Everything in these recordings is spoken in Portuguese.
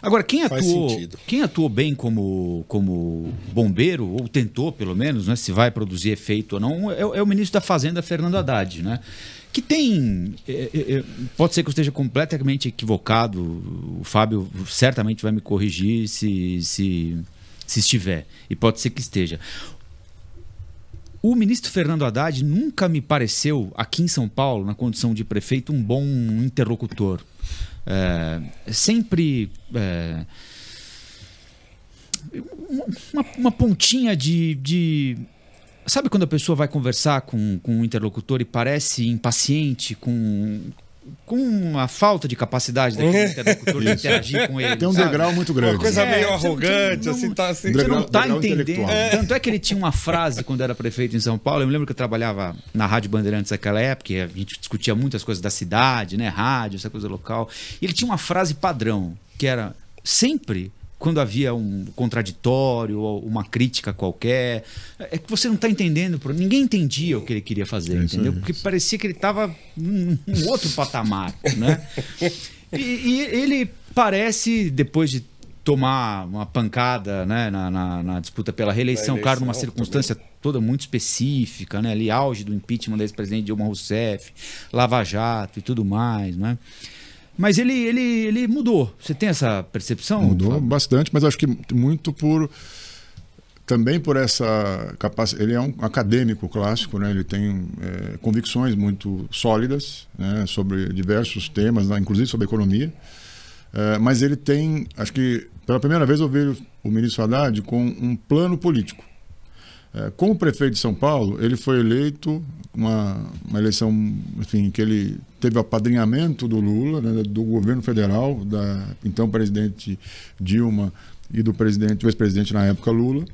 Agora, quem atuou, quem atuou bem como, como bombeiro, ou tentou pelo menos, né, se vai produzir efeito ou não, é, é o ministro da Fazenda, Fernando Haddad, né? que tem. É, é, é, pode ser que eu esteja completamente equivocado, o Fábio certamente vai me corrigir se, se, se estiver, e pode ser que esteja. O ministro Fernando Haddad nunca me pareceu, aqui em São Paulo, na condição de prefeito, um bom interlocutor. É, sempre. É, uma, uma, pontinha de, de. Sabe quando a pessoa vai conversar com, com um interlocutor e parece impaciente com, com uma falta de capacidade daquele interlocutor de interagir com ele. Tem um sabe? degrau muito grande. Uma coisa é, meio arrogante, não, assim, tá assim. Você não tá entendendo. É. Tanto é que ele tinha uma frase quando era prefeito em São Paulo. Eu me lembro que eu trabalhava na Rádio Bandeirantes naquela época, a gente discutia muitas coisas da cidade, né? Rádio, essa coisa local. E ele tinha uma frase padrão, que era sempre quando havia um contraditório ou uma crítica qualquer. É que você não está entendendo, ninguém entendia o que ele queria fazer, é entendeu? É Porque parecia que ele estava num outro patamar, né? E, e, ele parece, depois de tomar uma pancada né, na, na, na disputa pela reeleição, eleição, claro, numa né? circunstância também. toda muito específica, né? Ali, auge do impeachment da ex-presidente Dilma Rousseff, Lava Jato e tudo mais, né? Mas ele, ele, ele mudou. Você tem essa percepção? Mudou Fábio? bastante, mas acho que muito por também por essa capacidade. Ele é um acadêmico clássico, né? ele tem é, convicções muito sólidas né? sobre diversos temas, né? inclusive sobre economia. É, mas ele tem, acho que pela primeira vez eu vejo o ministro Haddad com um plano político. É, como prefeito de São Paulo, ele foi eleito uma, uma eleição, enfim, que ele teve apadrinhamento do Lula, né, do governo federal, da então presidente Dilma e do presidente, vice-presidente na época Lula.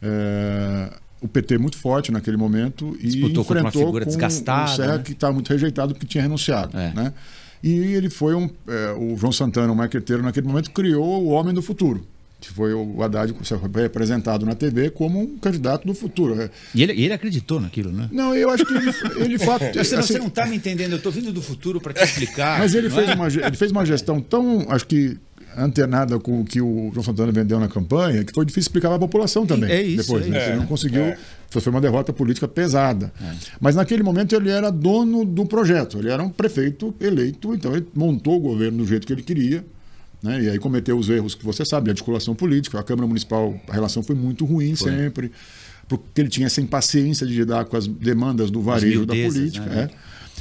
É, o PT muito forte naquele momento e Disputou enfrentou com uma figura com desgastada, um Serra né? que estava tá muito rejeitado porque tinha renunciado, é. né? E ele foi um, é, o João Santana, um marqueteiro naquele momento, criou o homem do futuro que foi o Haddad foi apresentado na TV como um candidato do futuro. Né? E ele, ele acreditou naquilo, né? Não, eu acho que ele, ele fato. Assim, você não está me entendendo, eu estou vindo do futuro para te explicar. Mas ele fez, é? uma, ele fez uma gestão tão, acho que antenada com o que o João Santana vendeu na campanha, que foi difícil explicar para a população também. É isso. Depois, é né? Ele não conseguiu. É. Foi uma derrota política pesada. É. Mas naquele momento ele era dono do projeto, ele era um prefeito eleito, então ele montou o governo do jeito que ele queria, né? E aí cometeu os erros que você sabe, de articulação política. A Câmara Municipal, a relação foi muito ruim foi. sempre, porque ele tinha essa impaciência de lidar com as demandas do varejo da política. Né?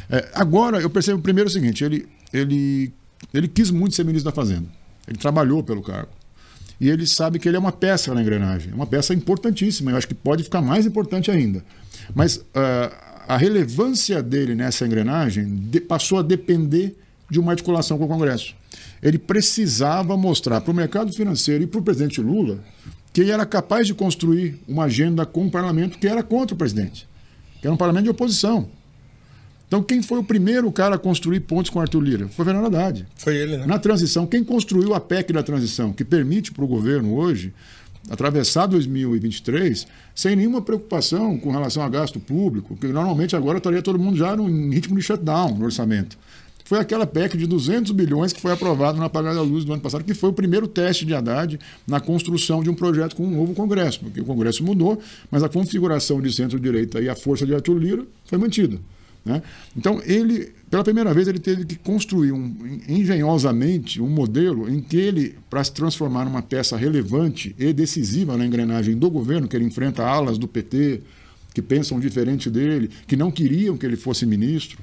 É. É, agora, eu percebo primeiro o seguinte: ele, ele, ele quis muito ser ministro da Fazenda. Ele trabalhou pelo cargo. E ele sabe que ele é uma peça na engrenagem, uma peça importantíssima. Eu acho que pode ficar mais importante ainda. Mas uh, a relevância dele nessa engrenagem de, passou a depender de uma articulação com o Congresso. Ele precisava mostrar para o mercado financeiro e para o presidente Lula que ele era capaz de construir uma agenda com o parlamento que era contra o presidente, que era um parlamento de oposição. Então, quem foi o primeiro cara a construir pontes com Arthur Lira? Foi o Fernando Haddad. Foi ele, né? Na transição, quem construiu a PEC da transição, que permite para o governo hoje atravessar 2023 sem nenhuma preocupação com relação a gasto público, que normalmente agora estaria todo mundo já no, em ritmo de shutdown no orçamento foi aquela PEC de 200 bilhões que foi aprovada na apagada da luz do ano passado, que foi o primeiro teste de Haddad na construção de um projeto com um novo Congresso, porque o Congresso mudou, mas a configuração de centro-direita e a força de Arthur Lira foi mantida. Né? Então, ele, pela primeira vez, ele teve que construir um, engenhosamente um modelo em que ele, para se transformar numa peça relevante e decisiva na engrenagem do governo, que ele enfrenta alas do PT, que pensam diferente dele, que não queriam que ele fosse ministro,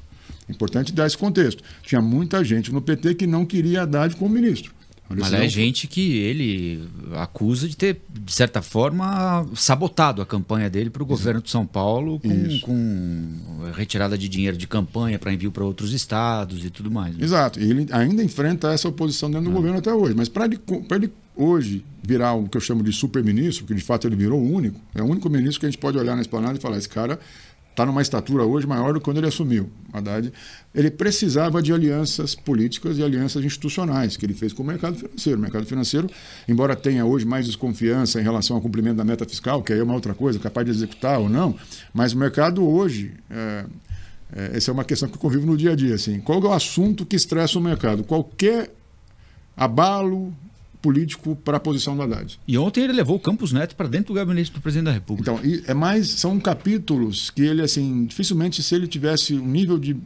Importante dar esse contexto. Tinha muita gente no PT que não queria Haddad como ministro. Mas é gente que ele acusa de ter, de certa forma, sabotado a campanha dele para o governo de São Paulo com, com, eh, retirada de dinheiro de campanha para envio para outros estados e tudo mais. Né? Exato. E ele ainda enfrenta essa oposição dentro do ah. governo até hoje. Mas para ele, ele hoje virar o que eu chamo de super-ministro, que de fato ele virou o único, é o único ministro que a gente pode olhar na esplanada e falar: esse cara está numa estatura hoje maior do que quando ele assumiu. Haddad, ele precisava de alianças políticas e alianças institucionais, que ele fez com o mercado financeiro. O mercado financeiro, embora tenha hoje mais desconfiança em relação ao cumprimento da meta fiscal, que aí é uma outra coisa, capaz de executar ou não, mas o mercado hoje. É, é, essa é uma questão que eu convivo no dia a dia. Assim, qual é o assunto que estressa o mercado? Qualquer abalo, político para a posição do Haddad. E ontem ele levou o Campos Neto para dentro do gabinete do presidente da República. Então, é mais, são capítulos que ele, assim, dificilmente se ele tivesse um nível de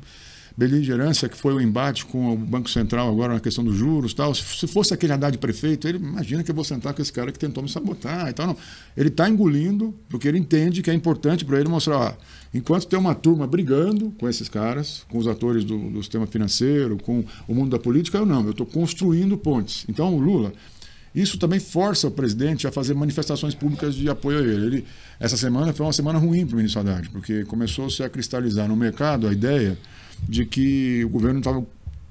beligerância que foi o embate com o Banco Central agora na questão dos juros tal. Se fosse aquele Haddad prefeito, ele imagina que eu vou sentar com esse cara que tentou me sabotar e tal. Não. Ele está engolindo porque ele entende que é importante para ele mostrar, ó, enquanto tem uma turma brigando com esses caras, com os atores do, do sistema financeiro, com o mundo da política, eu não, eu estou construindo pontes. Então, o Lula isso também força o presidente a fazer manifestações públicas de apoio a ele. ele essa semana foi uma semana ruim para o ministro Haddad, porque começou-se a cristalizar no mercado a ideia de que o governo estava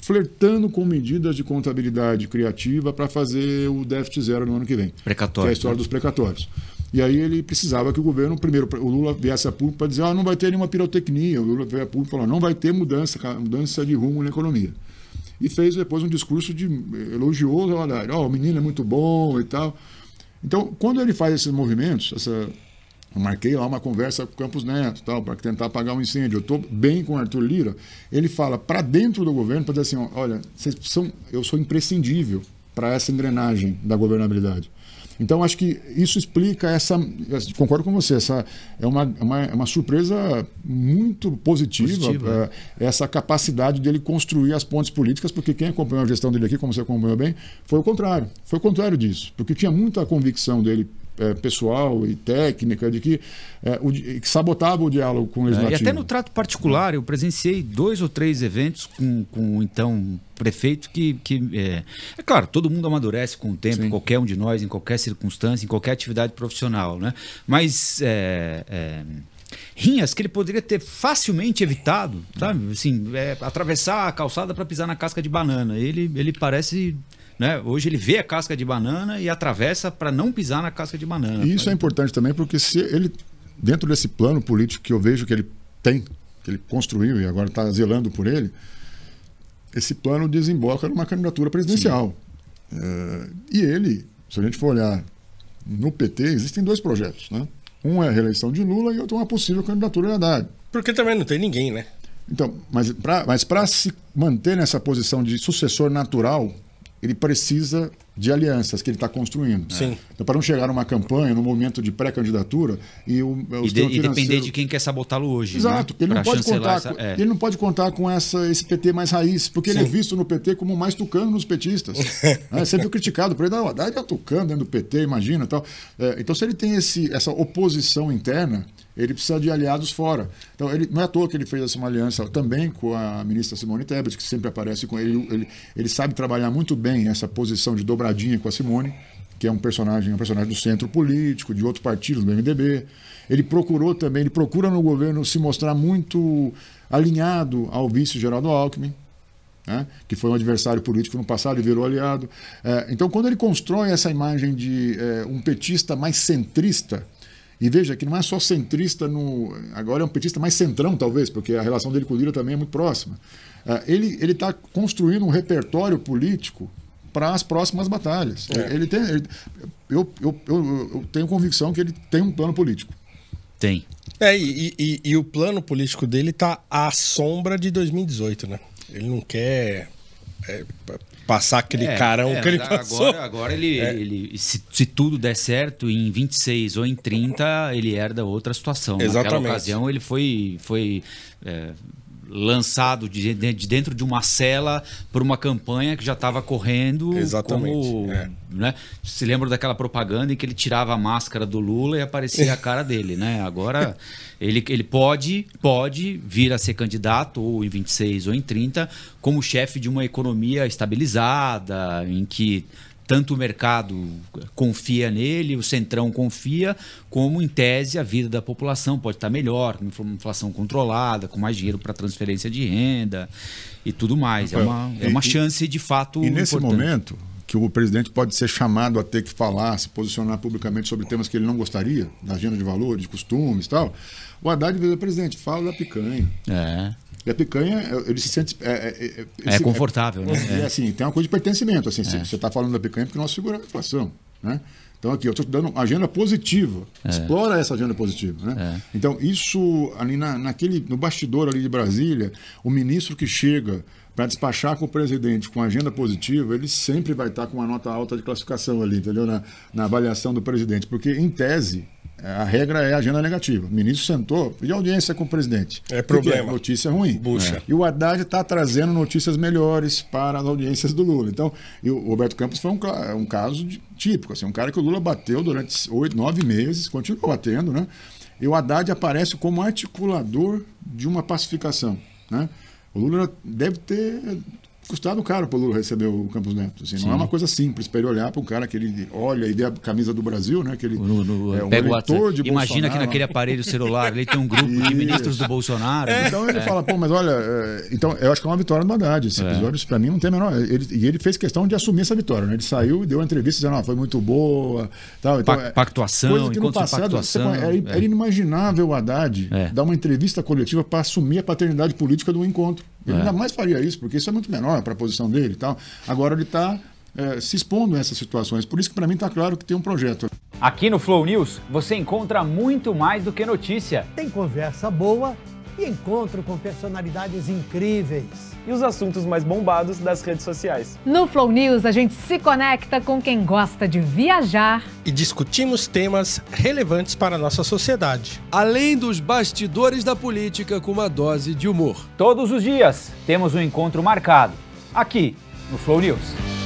flertando com medidas de contabilidade criativa para fazer o déficit zero no ano que vem. Precatório. Que é a história né? dos precatórios. E aí ele precisava que o governo, primeiro, o Lula viesse a público para dizer, ah, não vai ter nenhuma pirotecnia. O Lula veio a público e falou, não vai ter mudança, mudança de rumo na economia e fez depois um discurso de eh, elogiou o Ó, oh, o menino é muito bom e tal. Então, quando ele faz esses movimentos, essa eu marquei lá uma conversa com o Campos Neto, tal, para tentar apagar um incêndio. Eu estou bem com o Arthur Lira. Ele fala para dentro do governo, para dizer assim, olha, vocês são, eu sou imprescindível para essa engrenagem da governabilidade. Então, acho que isso explica essa. Concordo com você, essa é uma, é uma, é uma surpresa muito positiva, positiva. É, essa capacidade dele construir as pontes políticas, porque quem acompanhou a gestão dele aqui, como você acompanhou bem, foi o contrário. Foi o contrário disso, porque tinha muita convicção dele é, pessoal e técnica de que, é, o, que sabotava o diálogo com o legislativo. É, e até no trato particular, eu presenciei dois ou três eventos com, com o então prefeito que. que é, é claro, todo mundo amadurece com o tempo, Sim. qualquer um de nós, em qualquer circunstância, em qualquer atividade profissional. Né? Mas é, é, rinhas que ele poderia ter facilmente evitado, sabe? Assim, é, atravessar a calçada para pisar na casca de banana. Ele, ele parece né? Hoje ele vê a casca de banana e atravessa para não pisar na casca de banana. E isso é importante também, porque se ele, dentro desse plano político que eu vejo que ele tem, que ele construiu e agora está zelando por ele, esse plano desemboca numa candidatura presidencial. Uh, e ele, se a gente for olhar no PT, existem dois projetos, né? Um é a reeleição de Lula e outro é uma possível candidatura de Haddad. Porque também não tem ninguém, né? Então, mas para mas se manter nessa posição de sucessor natural ele precisa de alianças que ele está construindo. Né? Sim. Então, para não chegar numa campanha, num momento de pré-candidatura e o e, de, e depender de quem quer sabotá-lo hoje. Né? Exato, né? ele, não pode contar essa, com, é. ele não pode contar com essa, esse PT mais raiz, porque Sim. ele é visto no PT como mais tucano nos petistas. é sempre criticado por ele, não, Haddad é tá tucano dentro do PT, imagina tal. É, então, se ele tem esse, essa oposição interna, ele precisa de aliados fora. Então, ele, não é à toa que ele fez essa aliança também com a ministra Simone Tebet, que sempre aparece com ele. Ele, ele sabe trabalhar muito bem essa posição de dobradinha com a Simone, que é um personagem, é um personagem do centro político, de outro partido do MDB. Ele procurou também, ele procura no governo se mostrar muito alinhado ao vice Geraldo Alckmin. Né? que foi um adversário político no passado e virou aliado. É, então, quando ele constrói essa imagem de é, um petista mais centrista, e veja que não é só centrista, no, agora é um petista mais centrão, talvez, porque a relação dele com o Lira também é muito próxima. Ah, ele está construindo um repertório político para as próximas batalhas. É. Ele tem, ele, eu, eu, eu, eu, tenho convicção que ele tem um plano político. Tem. É, e, e, e o plano político dele está à sombra de 2018, né? Ele não quer é, passar aquele é, carão é, que ele passou. Agora, agora ele, é. ele se, se, tudo der certo, em 26 ou em 30, ele herda outra situação. Exatamente. Naquela ocasião, ele foi, foi é, lançado de, de dentro de uma cela por uma campanha que já estava correndo. Exatamente. Como, é. né? Se lembra daquela propaganda em que ele tirava a máscara do Lula e aparecia a cara dele, né? Agora ele, ele pode, pode vir a ser candidato, ou em 26 ou em 30, como chefe de uma economia estabilizada, em que tanto o mercado confia nele, o centrão confia, como em tese a vida da população pode estar melhor, com inflação controlada, com mais dinheiro para transferência de renda e tudo mais. é uma, é uma chance de fato. E nesse importante. momento que o presidente pode ser chamado a ter que falar, se posicionar publicamente sobre temas que ele não gostaria, da agenda de valores, de costumes e tal, o Haddad vira presidente, fala da picanha. É. E a picanha, é, ele se sente. É, é, é, é confortável, né? É, é, assim, tem uma coisa de pertencimento. Assim, Você está falando da picanha porque nós seguramos a inflação. Né? Então, aqui, eu estou dando agenda positiva. Explora essa agenda positiva. Né? Então, isso ali na, naquele, no bastidor ali de Brasília, o ministro que chega para despachar com o presidente com agenda positiva, ele sempre vai estar tá com uma nota alta de classificação ali, entendeu? Na, na avaliação do presidente. Porque, em tese, é, a regra é a agenda negativa. O ministro sentou, pediu audiência com o presidente. É problema. É notícia ruim. Bucha. É. E o Haddad está trazendo notícias melhores para as audiências do Lula. Então, o Roberto Campos foi um, um caso de, típico, assim, um cara que o Lula bateu durante oito, nove meses, continuou batendo, né? E o Haddad aparece como articulador de uma pacificação, né? O Lula deve ter custado caro para o Lula receber o Campos Neto. Assim, não é uma coisa simples para ele olhar para um cara que ele olha e vê a camisa do Brasil, né? Que ele no, no, é um pega eleitor de Imagina Bolsonaro. que naquele aparelho celular ele tem um grupo de ministros do Bolsonaro. É. Então ele é. fala, pô, mas olha, é, então eu acho que é uma vitória do Haddad. Esse é. episódio, para mim, não tem a menor. Ele, e ele fez questão de assumir essa vitória. Né? Ele saiu e deu uma entrevista dizendo, ah, foi muito boa. Tal. Então, é pactuação, coisa que no passado pactuação, era, era inimaginável o Haddad dar uma entrevista coletiva para assumir a paternidade política do encontro. Ele é. ainda mais faria isso, porque isso é muito menor para a posição dele e tal. Agora ele está é, se expondo a essas situações. Por isso que para mim está claro que tem um projeto. Aqui no Flow News você encontra muito mais do que notícia. Tem conversa boa e encontro com personalidades incríveis. E os assuntos mais bombados das redes sociais. No Flow News, a gente se conecta com quem gosta de viajar. E discutimos temas relevantes para a nossa sociedade. Além dos bastidores da política com uma dose de humor. Todos os dias temos um encontro marcado, aqui no Flow News.